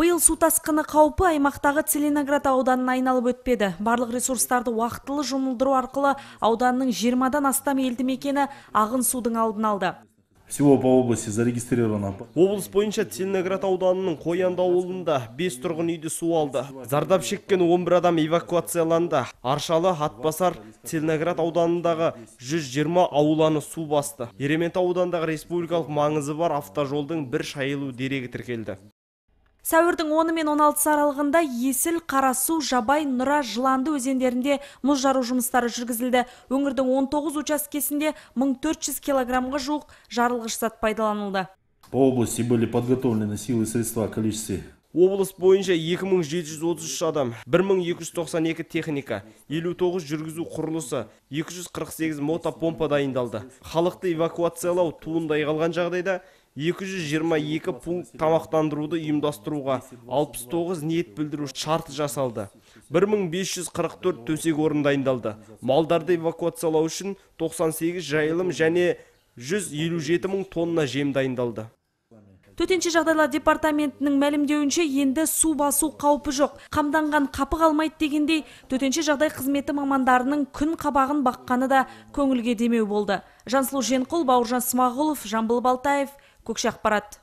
биыл су тасқыны қаупі аймақтағы целиноград ауданын айналып өтпеді барлық ресурстарды уақытылы жұмылдыру арқылы ауданның 20-дан астам елді мекені ағын судың алдын алды Всего по области зарегистрировано. Облыс бойынша Целиноград ауданының Қоянды ауылында 5 тұрғын үйді су алды. Зардап шеккен 11 адам эвакуацияланды. Аршалы, Атбасар, Целиноград ауданындағы 120 ауланы су басты. Еремент ауданындағы республикалық маңызы бар автожолдың бір шайылу дерегі тіркелді сәуірдің 10 мен 16 аралығында есіл қарасу жабай нұра жыланды өзендерінде мұз жару жұмыстары жүргізілді өңірдің 19 учаскесінде 1400 килограммға жуық жарылғыш зат пайдаланылды по области были силы средства количестве облыс бойынша 2733 адам 1292 техника 59 жүргізу құрылысы 248 мотопомпа дайындалды халықты эвакуациялау туындай қалған жағдайда 222 пункт тамақтандыруды ұйымдастыруға 69 ниет білдіру шарты жасалды 1544 төсек орын дайындалды малдарды эвакуациялау үшін 98 жайылым және 157 мың тонна жем дайындалды төтенше жағдайлар департаментінің мәлімдеуінше енді су басу қаупі жоқ қамданған қапы қалмайды дегендей төтенше жағдай қызметі мамандарының күн қабағын баққаны да көңілге демеу болды жансұлу женқұл бауыржан смағұлов жамбыл балтаев көкше ақпарат